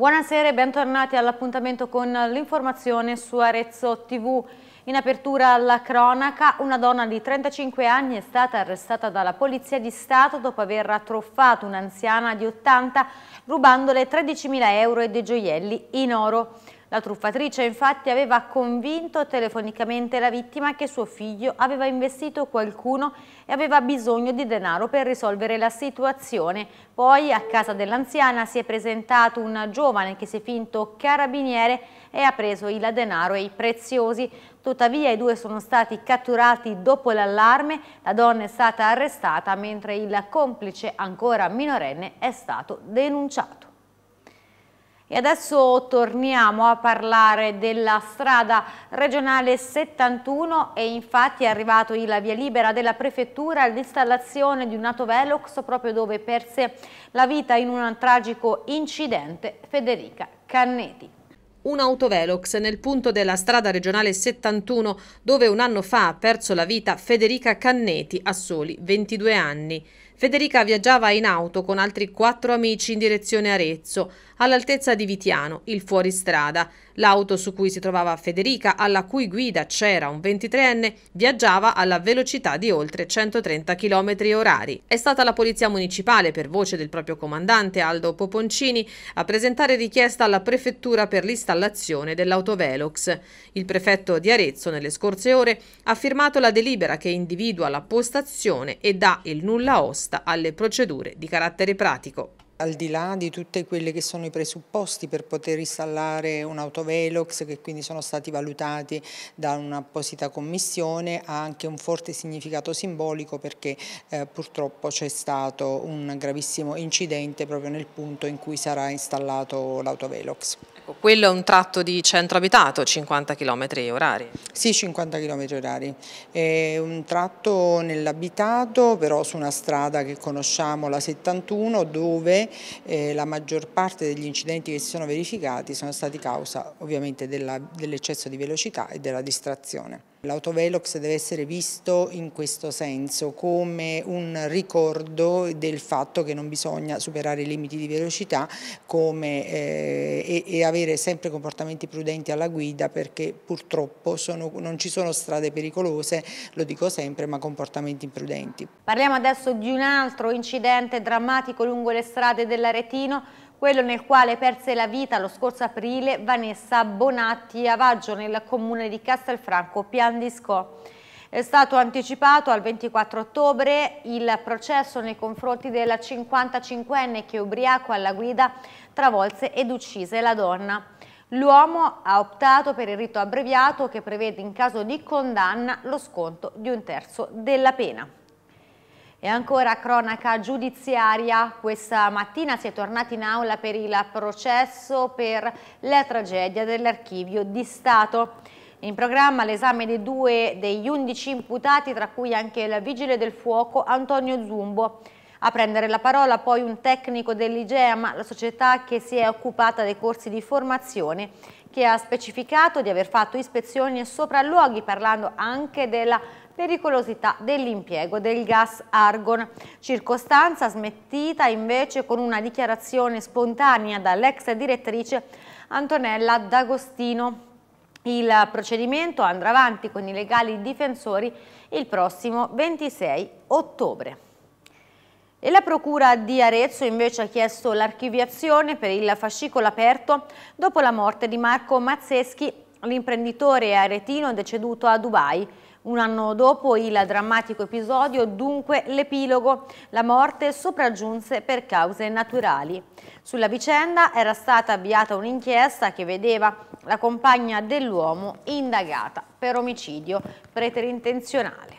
Buonasera e bentornati all'appuntamento con l'informazione su Arezzo TV. In apertura alla cronaca, una donna di 35 anni è stata arrestata dalla Polizia di Stato dopo aver attroffato un'anziana di 80 rubandole 13.000 euro e dei gioielli in oro. La truffatrice infatti aveva convinto telefonicamente la vittima che suo figlio aveva investito qualcuno e aveva bisogno di denaro per risolvere la situazione. Poi a casa dell'anziana si è presentato un giovane che si è finto carabiniere e ha preso il denaro e i preziosi. Tuttavia i due sono stati catturati dopo l'allarme, la donna è stata arrestata mentre il complice ancora minorenne è stato denunciato. E adesso torniamo a parlare della strada regionale 71 e infatti è arrivato il via libera della prefettura all'installazione di un autovelox proprio dove perse la vita in un tragico incidente Federica Canneti un autovelox nel punto della strada regionale 71 dove un anno fa ha perso la vita Federica Canneti a soli 22 anni. Federica viaggiava in auto con altri quattro amici in direzione Arezzo all'altezza di Vitiano, il fuoristrada. L'auto su cui si trovava Federica, alla cui guida c'era un 23enne, viaggiava alla velocità di oltre 130 km orari. È stata la Polizia Municipale, per voce del proprio comandante Aldo Poponcini, a presentare richiesta alla Prefettura per l'installazione dell'autovelox. Il prefetto di Arezzo, nelle scorse ore, ha firmato la delibera che individua la postazione e dà il nulla osta alle procedure di carattere pratico al di là di tutti quelli che sono i presupposti per poter installare un autovelox che quindi sono stati valutati da un'apposita commissione ha anche un forte significato simbolico perché eh, purtroppo c'è stato un gravissimo incidente proprio nel punto in cui sarà installato l'autovelox. Ecco, quello è un tratto di centro abitato, 50 km orari? Sì, 50 km orari. È un tratto nell'abitato però su una strada che conosciamo, la 71, dove eh, la maggior parte degli incidenti che si sono verificati sono stati causa ovviamente dell'eccesso dell di velocità e della distrazione. L'autovelox deve essere visto in questo senso, come un ricordo del fatto che non bisogna superare i limiti di velocità come, eh, e, e, avere sempre comportamenti prudenti alla guida perché purtroppo sono, non ci sono strade pericolose, lo dico sempre, ma comportamenti imprudenti. Parliamo adesso di un altro incidente drammatico lungo le strade dell'Aretino quello nel quale perse la vita lo scorso aprile Vanessa Bonatti a Vaggio nel comune di Castelfranco Piandisco. È stato anticipato al 24 ottobre il processo nei confronti della 55enne che ubriaco alla guida travolse ed uccise la donna. L'uomo ha optato per il rito abbreviato che prevede in caso di condanna lo sconto di un terzo della pena. E ancora cronaca giudiziaria, questa mattina si è tornati in aula per il processo per la tragedia dell'archivio di Stato. In programma l'esame dei due degli undici imputati, tra cui anche il vigile del fuoco Antonio Zumbo. A prendere la parola poi un tecnico dell'IGEAM, la società che si è occupata dei corsi di formazione, che ha specificato di aver fatto ispezioni e sopralluoghi parlando anche della pericolosità dell'impiego del gas argon, circostanza smettita invece con una dichiarazione spontanea dall'ex direttrice Antonella D'Agostino. Il procedimento andrà avanti con i legali difensori il prossimo 26 ottobre. E la Procura di Arezzo invece ha chiesto l'archiviazione per il fascicolo aperto dopo la morte di Marco Mazzeschi, l'imprenditore aretino deceduto a Dubai. Un anno dopo il drammatico episodio, dunque l'epilogo, la morte sopraggiunse per cause naturali. Sulla vicenda era stata avviata un'inchiesta che vedeva la compagna dell'uomo indagata per omicidio preterintenzionale.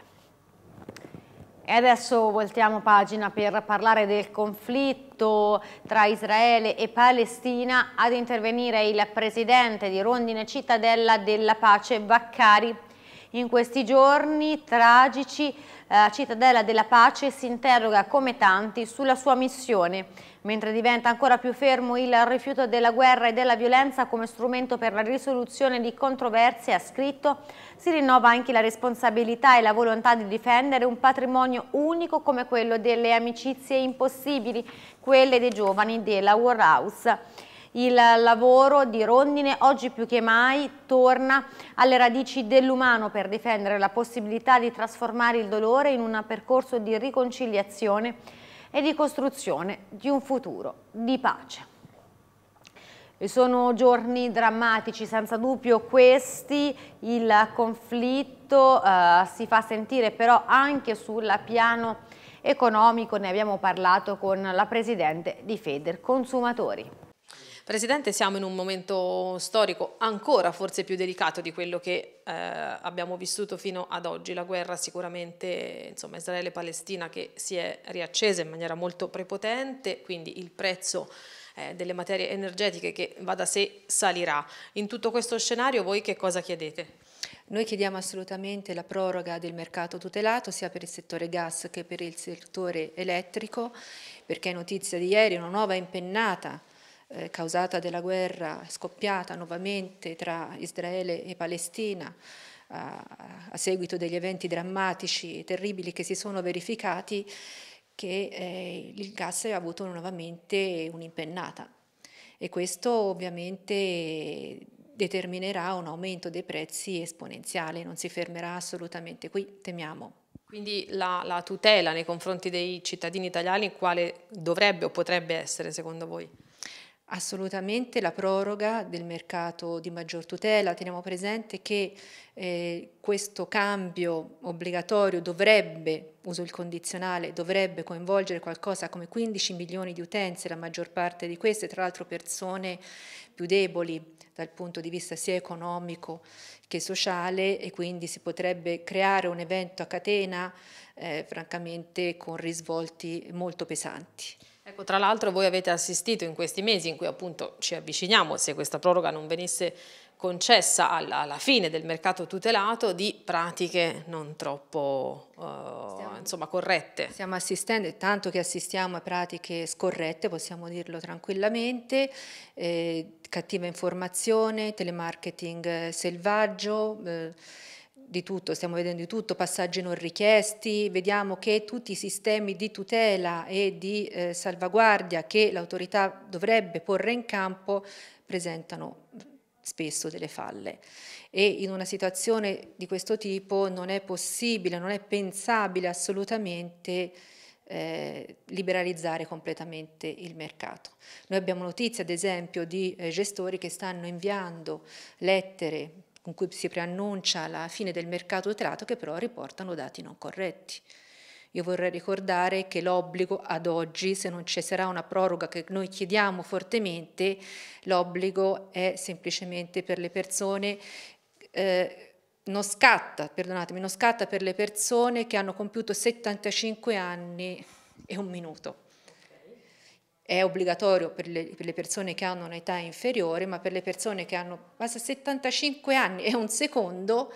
E adesso voltiamo pagina per parlare del conflitto tra Israele e Palestina ad intervenire il presidente di Rondine Cittadella della Pace Vaccari in questi giorni tragici la eh, cittadella della pace si interroga come tanti sulla sua missione, mentre diventa ancora più fermo il rifiuto della guerra e della violenza come strumento per la risoluzione di controversie, ha scritto, si rinnova anche la responsabilità e la volontà di difendere un patrimonio unico come quello delle amicizie impossibili, quelle dei giovani della War House il lavoro di Rondine oggi più che mai torna alle radici dell'umano per difendere la possibilità di trasformare il dolore in un percorso di riconciliazione e di costruzione di un futuro di pace. E sono giorni drammatici, senza dubbio questi, il conflitto eh, si fa sentire però anche sul piano economico, ne abbiamo parlato con la Presidente di Feder Consumatori. Presidente, siamo in un momento storico ancora forse più delicato di quello che eh, abbiamo vissuto fino ad oggi, la guerra sicuramente insomma, Israele-Palestina che si è riaccesa in maniera molto prepotente, quindi il prezzo eh, delle materie energetiche che va da sé salirà. In tutto questo scenario voi che cosa chiedete? Noi chiediamo assolutamente la proroga del mercato tutelato sia per il settore gas che per il settore elettrico perché è notizia di ieri una nuova impennata eh, causata della guerra scoppiata nuovamente tra Israele e Palestina a, a seguito degli eventi drammatici e terribili che si sono verificati, che eh, il gas ha avuto nuovamente un'impennata e questo ovviamente determinerà un aumento dei prezzi esponenziale, non si fermerà assolutamente qui, temiamo. Quindi la, la tutela nei confronti dei cittadini italiani quale dovrebbe o potrebbe essere secondo voi? assolutamente la proroga del mercato di maggior tutela. Teniamo presente che eh, questo cambio obbligatorio dovrebbe, uso il condizionale, dovrebbe coinvolgere qualcosa come 15 milioni di utenze, la maggior parte di queste, tra l'altro persone più deboli dal punto di vista sia economico che sociale e quindi si potrebbe creare un evento a catena eh, francamente con risvolti molto pesanti. Ecco, tra l'altro voi avete assistito in questi mesi in cui appunto ci avviciniamo, se questa proroga non venisse concessa alla, alla fine del mercato tutelato, di pratiche non troppo uh, stiamo, insomma, corrette. Stiamo assistendo, e tanto che assistiamo a pratiche scorrette, possiamo dirlo tranquillamente, eh, cattiva informazione, telemarketing eh, selvaggio. Eh, di tutto, stiamo vedendo di tutto, passaggi non richiesti, vediamo che tutti i sistemi di tutela e di eh, salvaguardia che l'autorità dovrebbe porre in campo presentano spesso delle falle e in una situazione di questo tipo non è possibile, non è pensabile assolutamente eh, liberalizzare completamente il mercato. Noi abbiamo notizie ad esempio di eh, gestori che stanno inviando lettere con cui si preannuncia la fine del mercato tutelato che però riportano dati non corretti. Io vorrei ricordare che l'obbligo ad oggi, se non ci sarà una proroga che noi chiediamo fortemente, l'obbligo è semplicemente per le persone, eh, non scatta, perdonatemi, non scatta per le persone che hanno compiuto 75 anni e un minuto è obbligatorio per le, per le persone che hanno un'età inferiore, ma per le persone che hanno basta 75 anni e un secondo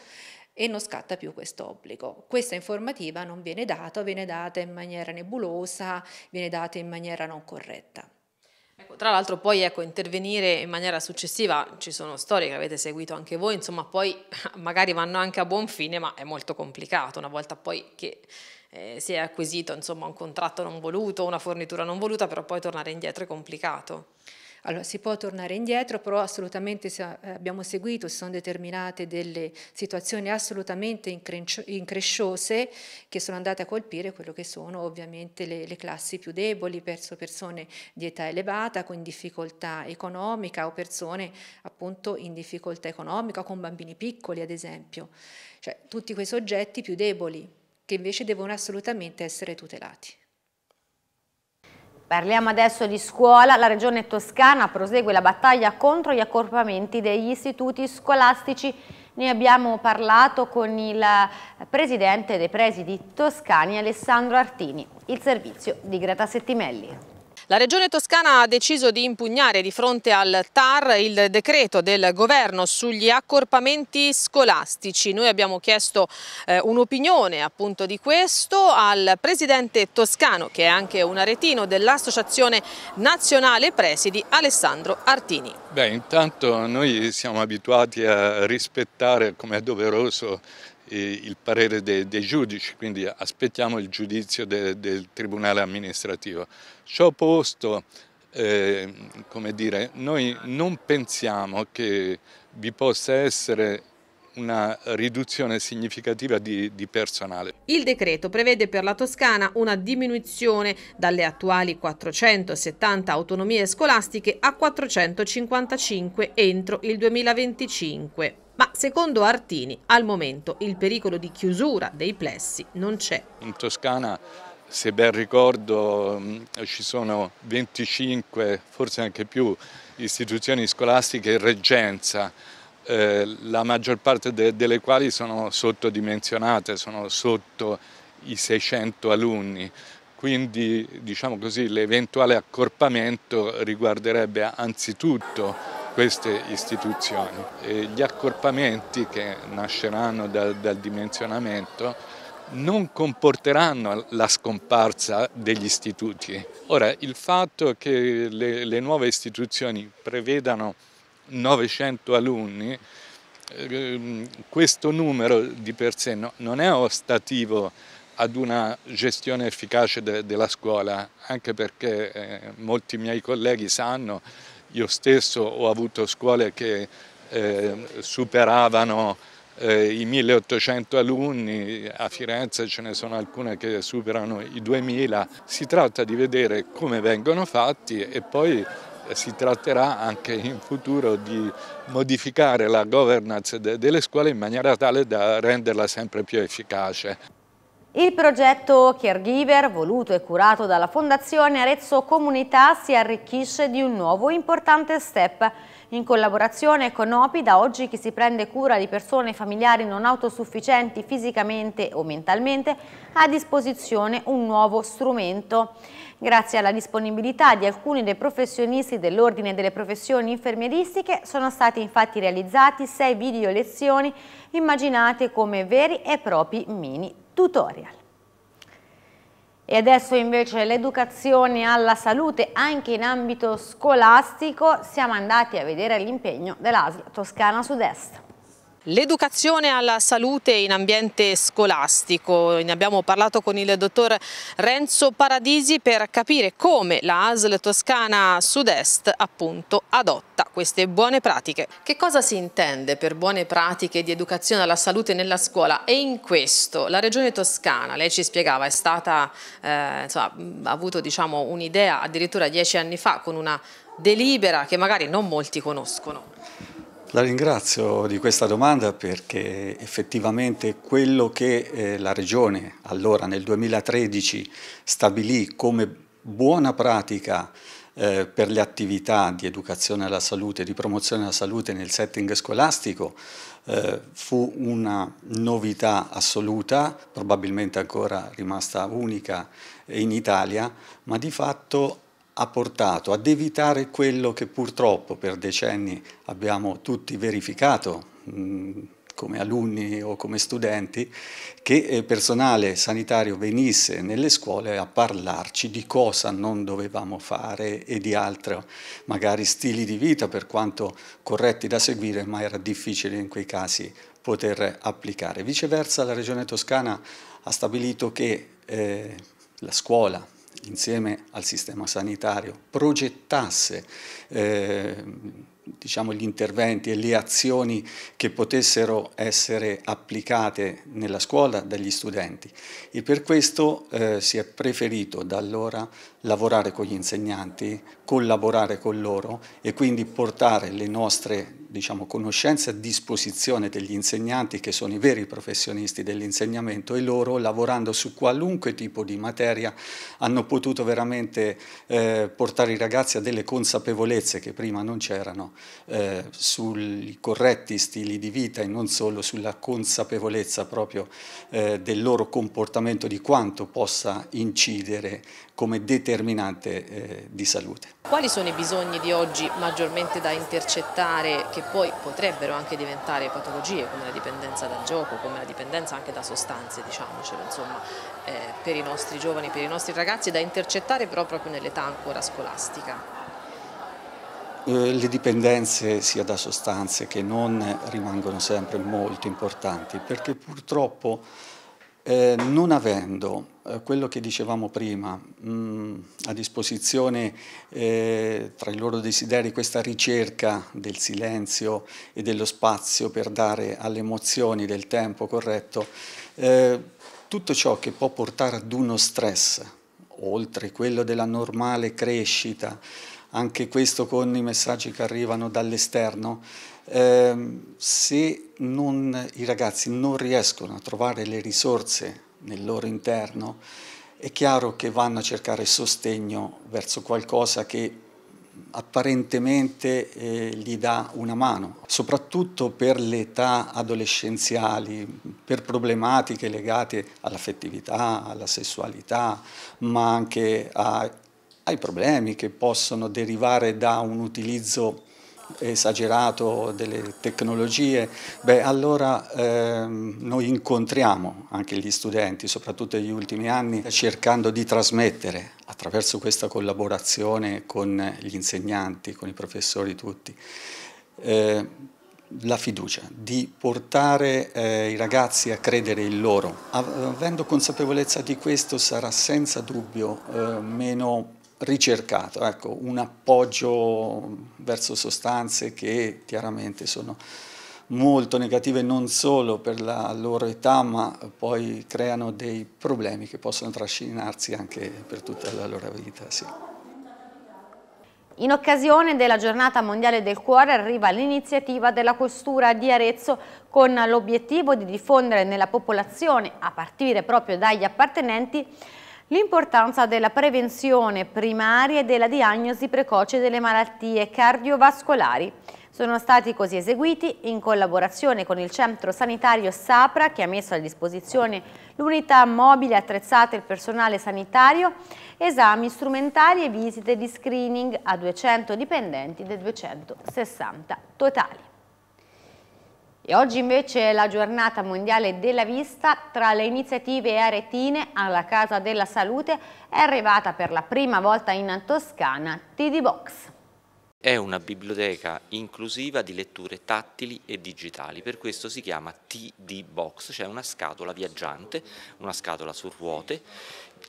e non scatta più questo obbligo. Questa informativa non viene data, viene data in maniera nebulosa, viene data in maniera non corretta. Ecco, tra l'altro poi ecco, intervenire in maniera successiva, ci sono storie che avete seguito anche voi, insomma poi magari vanno anche a buon fine, ma è molto complicato una volta poi che eh, si è acquisito insomma, un contratto non voluto, una fornitura non voluta, però poi tornare indietro è complicato. Allora, si può tornare indietro, però assolutamente eh, abbiamo seguito, si sono determinate delle situazioni assolutamente incresciose che sono andate a colpire quello che sono ovviamente le, le classi più deboli, perso persone di età elevata, con difficoltà economica o persone appunto in difficoltà economica, con bambini piccoli ad esempio, cioè tutti quei soggetti più deboli che invece devono assolutamente essere tutelati. Parliamo adesso di scuola. La regione toscana prosegue la battaglia contro gli accorpamenti degli istituti scolastici. Ne abbiamo parlato con il presidente dei presidi toscani Alessandro Artini. Il servizio di Greta Settimelli. La Regione Toscana ha deciso di impugnare di fronte al TAR il decreto del governo sugli accorpamenti scolastici. Noi abbiamo chiesto eh, un'opinione appunto di questo al presidente toscano che è anche un aretino dell'Associazione Nazionale Presidi Alessandro Artini. Beh, intanto noi siamo abituati a rispettare come è doveroso eh, il parere dei, dei giudici, quindi aspettiamo il giudizio de, del Tribunale amministrativo. Ciò posto, eh, come dire, noi non pensiamo che vi possa essere una riduzione significativa di, di, personale. Il decreto prevede per la Toscana una diminuzione dalle attuali 470 autonomie scolastiche a 455 entro il 2025 ma secondo Artini al momento il pericolo di chiusura dei plessi non c'è. In Toscana, se ben ricordo, mm, ci sono 25, forse anche più, istituzioni scolastiche in reggenza, eh, la maggior parte de delle quali sono sottodimensionate, sono sotto i 600 alunni, quindi diciamo l'eventuale accorpamento riguarderebbe anzitutto queste istituzioni. E gli accorpamenti che nasceranno dal, dal dimensionamento non comporteranno la scomparsa degli istituti. Ora, il fatto che le, le nuove istituzioni prevedano 900 alunni, eh, questo numero di per sé no, non è ostativo ad una gestione efficace de, della scuola, anche perché eh, molti miei colleghi sanno io stesso ho avuto scuole che eh, superavano eh, i 1800 alunni, a Firenze ce ne sono alcune che superano i 2000. Si tratta di vedere come vengono fatti e poi eh, si tratterà anche in futuro di modificare la governance delle scuole in maniera tale da renderla sempre più efficace. Il progetto Caregiver, voluto e curato dalla Fondazione Arezzo Comunità, si arricchisce di un nuovo importante step. In collaborazione con OPI, da oggi chi si prende cura di persone familiari non autosufficienti fisicamente o mentalmente ha a disposizione un nuovo strumento. Grazie alla disponibilità di alcuni dei professionisti dell'Ordine delle professioni infermieristiche sono stati infatti realizzati sei video lezioni immaginate come veri e propri mini tutorial. E adesso invece l'educazione alla salute anche in ambito scolastico, siamo andati a vedere l'impegno dell'ASL Toscana Sud-Est. L'educazione alla salute in ambiente scolastico, ne abbiamo parlato con il dottor Renzo Paradisi per capire come la ASL Toscana Sud-Est appunto adotta queste buone pratiche. Che cosa si intende per buone pratiche di educazione alla salute nella scuola e in questo la regione toscana, lei ci spiegava, è stata, eh, insomma, ha avuto diciamo, un'idea addirittura dieci anni fa con una delibera che magari non molti conoscono. La ringrazio di questa domanda perché effettivamente quello che eh, la Regione allora nel 2013 stabilì come buona pratica eh, per le attività di educazione alla salute, di promozione alla salute nel setting scolastico eh, fu una novità assoluta, probabilmente ancora rimasta unica in Italia, ma di fatto ha portato ad evitare quello che purtroppo per decenni abbiamo tutti verificato come alunni o come studenti, che eh, personale sanitario venisse nelle scuole a parlarci di cosa non dovevamo fare e di altri magari stili di vita per quanto corretti da seguire, ma era difficile in quei casi poter applicare. Viceversa la Regione Toscana ha stabilito che eh, la scuola insieme al sistema sanitario progettasse eh, diciamo, gli interventi e le azioni che potessero essere applicate nella scuola dagli studenti e per questo eh, si è preferito da allora lavorare con gli insegnanti, collaborare con loro e quindi portare le nostre diciamo, conoscenze a disposizione degli insegnanti che sono i veri professionisti dell'insegnamento e loro lavorando su qualunque tipo di materia hanno potuto veramente eh, portare i ragazzi a delle consapevolezze che prima non c'erano eh, sui corretti stili di vita e non solo sulla consapevolezza proprio eh, del loro comportamento di quanto possa incidere come determinante eh, di salute. Quali sono i bisogni di oggi maggiormente da intercettare che poi potrebbero anche diventare patologie come la dipendenza dal gioco, come la dipendenza anche da sostanze, diciamocelo, insomma, eh, per i nostri giovani, per i nostri ragazzi da intercettare però proprio nell'età ancora scolastica? Eh, le dipendenze sia da sostanze che non rimangono sempre molto importanti perché purtroppo eh, non avendo eh, quello che dicevamo prima mh, mm, a disposizione eh, tra i loro desideri questa ricerca del silenzio e dello spazio per dare alle emozioni del tempo corretto, eh, tutto ciò che può portare ad uno stress, oltre quello della normale crescita, anche questo con i messaggi che arrivano dall'esterno, Ehm, se non, i ragazzi non riescono a trovare le risorse nel loro interno, è chiaro che vanno a cercare sostegno verso qualcosa che apparentemente eh, gli dà una mano, soprattutto per le età adolescenziali, per problematiche legate all'affettività, alla sessualità, ma anche a, ai problemi che possono derivare da un utilizzo esagerato delle tecnologie, beh allora ehm, noi incontriamo anche gli studenti, soprattutto negli ultimi anni, cercando di trasmettere attraverso questa collaborazione con gli insegnanti, con i professori tutti, eh, la fiducia, di portare eh, i ragazzi a credere in loro. Avendo consapevolezza di questo sarà senza dubbio eh, meno ricercato, ecco, un appoggio verso sostanze che chiaramente sono molto negative non solo per la loro età ma poi creano dei problemi che possono trascinarsi anche per tutta la loro vita. Sì. In occasione della giornata mondiale del cuore arriva l'iniziativa della costura di Arezzo con l'obiettivo di diffondere nella popolazione, a partire proprio dagli appartenenti, L'importanza della prevenzione primaria e della diagnosi precoce delle malattie cardiovascolari sono stati così eseguiti in collaborazione con il Centro Sanitario Sapra che ha messo a disposizione l'unità mobile attrezzata e il personale sanitario, esami strumentali e visite di screening a 200 dipendenti dei 260 totali. E oggi invece è la giornata mondiale della vista, tra le iniziative aretine alla Casa della Salute è arrivata per la prima volta in Toscana TD Box. È una biblioteca inclusiva di letture tattili e digitali, per questo si chiama TD Box, cioè una scatola viaggiante, una scatola su ruote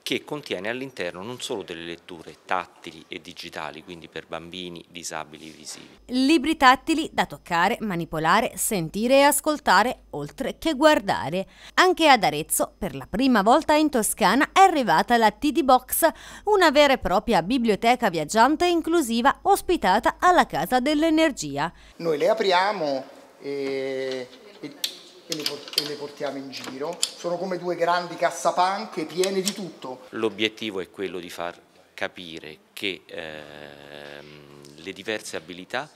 che contiene all'interno non solo delle letture tattili e digitali, quindi per bambini, disabili e visivi. Libri tattili da toccare, manipolare, sentire e ascoltare, oltre che guardare. Anche ad Arezzo, per la prima volta in Toscana, è arrivata la TD Box, una vera e propria biblioteca viaggiante inclusiva ospitata alla Casa dell'Energia. Noi le apriamo e e le, port- e le portiamo in giro. Sono come due grandi cassapanche piene di tutto. L'obiettivo è quello di far capire che ehm, le diverse abilità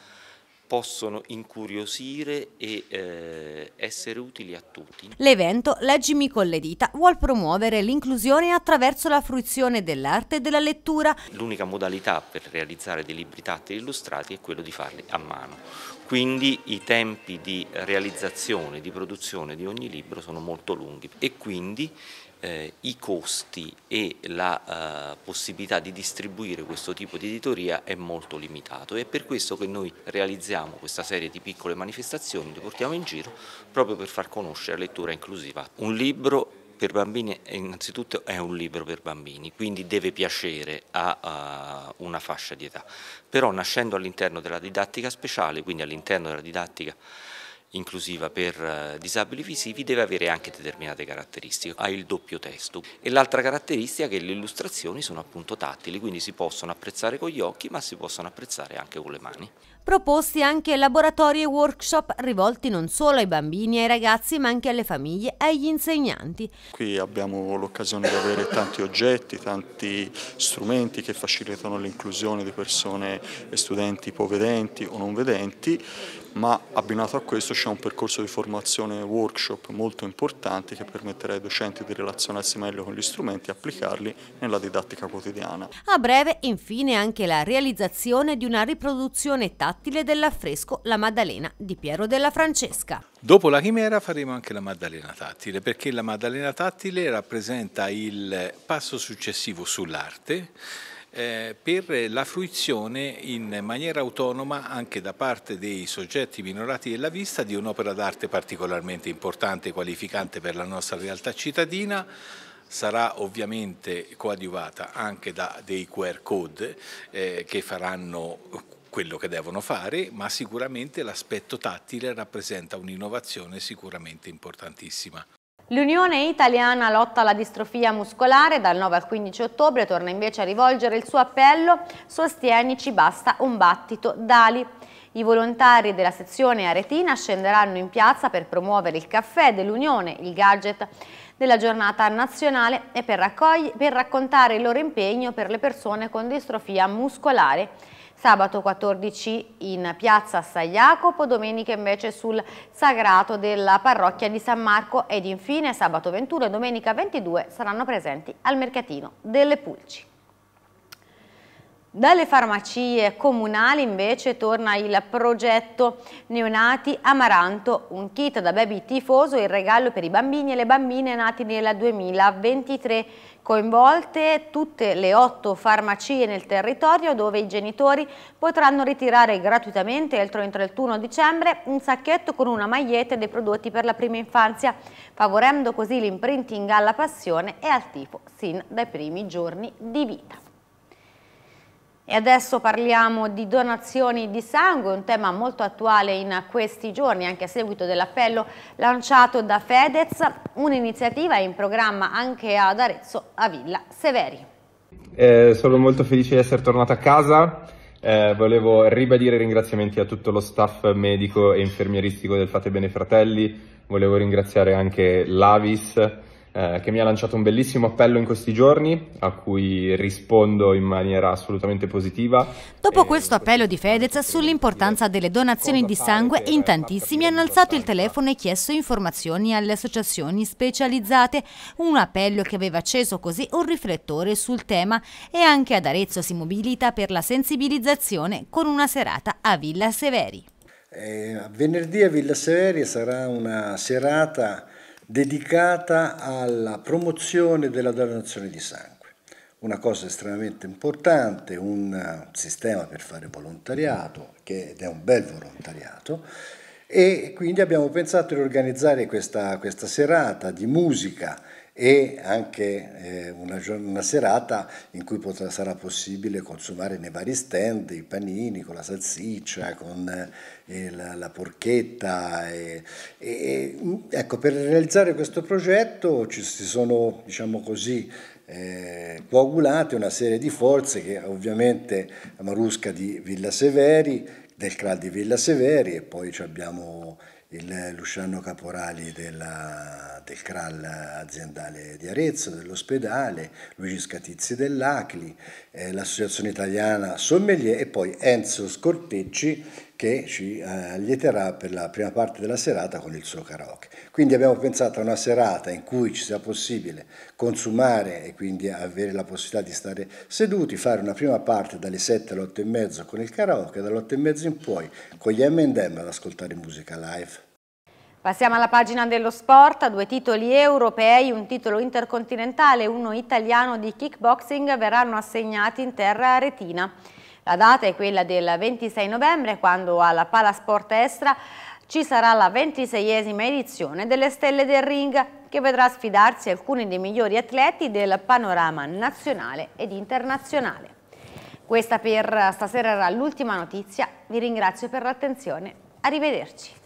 possono incuriosire e eh, essere utili a tutti. L'evento Leggimi con le dita vuol promuovere l'inclusione attraverso la fruizione dell'arte e della lettura. L'unica modalità per realizzare dei libri tattili illustrati è quello di farli a mano, quindi i tempi di realizzazione, di produzione di ogni libro sono molto lunghi e quindi eh, i costi e la eh, possibilità di distribuire questo tipo di editoria è molto limitato e è per questo che noi realizziamo questa serie di piccole manifestazioni, le portiamo in giro proprio per far conoscere la lettura inclusiva. Un libro per bambini innanzitutto è un libro per bambini, quindi deve piacere a, a una fascia di età, però nascendo all'interno della didattica speciale, quindi all'interno della didattica inclusiva per eh, disabili visivi deve avere anche determinate caratteristiche, ha il doppio testo e l'altra caratteristica è che le illustrazioni sono appunto tattili, quindi si possono apprezzare con gli occhi ma si possono apprezzare anche con le mani proposti anche laboratori e workshop rivolti non solo ai bambini e ai ragazzi ma anche alle famiglie e agli insegnanti. Qui abbiamo l'occasione di avere tanti oggetti, tanti strumenti che facilitano l'inclusione di persone e studenti ipovedenti o non vedenti ma abbinato a questo c'è un percorso di formazione workshop molto importante che permetterà ai docenti di relazionarsi meglio con gli strumenti e applicarli nella didattica quotidiana. A breve infine anche la realizzazione di una riproduzione tattile dell'affresco La Maddalena di Piero della Francesca. Dopo la chimera faremo anche la Maddalena tattile perché la Maddalena tattile rappresenta il passo successivo sull'arte eh, per la fruizione in maniera autonoma anche da parte dei soggetti minorati della vista di un'opera d'arte particolarmente importante e qualificante per la nostra realtà cittadina sarà ovviamente coadiuvata anche da dei QR code eh, che faranno quello che devono fare, ma sicuramente l'aspetto tattile rappresenta un'innovazione sicuramente importantissima. L'Unione Italiana Lotta alla Distrofia Muscolare dal 9 al 15 ottobre torna invece a rivolgere il suo appello Sostienici, basta un battito, Dali. I volontari della sezione Aretina scenderanno in piazza per promuovere il caffè dell'Unione, il gadget della giornata nazionale e per, per raccontare il loro impegno per le persone con distrofia muscolare sabato 14 in piazza San Jacopo, domenica invece sul sagrato della parrocchia di San Marco ed infine sabato 21 e domenica 22 saranno presenti al mercatino delle Pulci. Dalle farmacie comunali invece torna il progetto Neonati Amaranto, un kit da baby tifoso e il regalo per i bambini e le bambine nati nel 2023 coinvolte tutte le otto farmacie nel territorio dove i genitori potranno ritirare gratuitamente entro il 31 dicembre un sacchetto con una maglietta dei prodotti per la prima infanzia, favorendo così l'imprinting alla passione e al tifo sin dai primi giorni di vita. E adesso parliamo di donazioni di sangue, un tema molto attuale in questi giorni, anche a seguito dell'appello lanciato da Fedez, un'iniziativa in programma anche ad Arezzo, a Villa Severi. Eh, sono molto felice di essere tornato a casa, eh, volevo ribadire i ringraziamenti a tutto lo staff medico e infermieristico del Fate Bene Fratelli, volevo ringraziare anche l'Avis, eh, che mi ha lanciato un bellissimo appello in questi giorni, a cui rispondo in maniera assolutamente positiva. Dopo e questo appello di Fedez sull'importanza delle donazioni di sangue, in tantissimi hanno alzato il telefono e chiesto informazioni alle associazioni specializzate, un appello che aveva acceso così un riflettore sul tema e anche ad Arezzo si mobilita per la sensibilizzazione con una serata a Villa Severi. Eh, venerdì a Villa Severi sarà una serata dedicata alla promozione della donazione di sangue. Una cosa estremamente importante, un sistema per fare volontariato, che è un bel volontariato, e quindi abbiamo pensato di organizzare questa, questa serata di musica e anche eh, una, una, serata in cui potrà, sarà possibile consumare nei vari stand i panini con la salsiccia, con eh, la, la, porchetta. E, e, mm, ecco, per realizzare questo progetto ci si sono, diciamo così, eh, coagulate una serie di forze che ovviamente la Marusca di Villa Severi, del CRAL di Villa Severi e poi ci abbiamo il Luciano Caporali della, del CRAL aziendale di Arezzo, dell'ospedale, Luigi Scatizzi dell'Acli, eh, l'Associazione Italiana Sommelier e poi Enzo Scortecci che ci eh, allieterà per la prima parte della serata con il suo karaoke. Quindi abbiamo pensato a una serata in cui ci sia possibile consumare e quindi avere la possibilità di stare seduti, fare una prima parte dalle 7 alle 8 e mezzo con il karaoke, dalle 8 e mezzo in poi con gli M&M ad ascoltare musica live. Passiamo alla pagina dello sport, due titoli europei, un titolo intercontinentale e uno italiano di kickboxing verranno assegnati in terra retina. La data è quella del 26 novembre quando alla Palasport Estra ci sarà la ventiseiesima edizione delle Stelle del Ring che vedrà sfidarsi alcuni dei migliori atleti del panorama nazionale ed internazionale. Questa per stasera era l'ultima notizia, vi ringrazio per l'attenzione, arrivederci.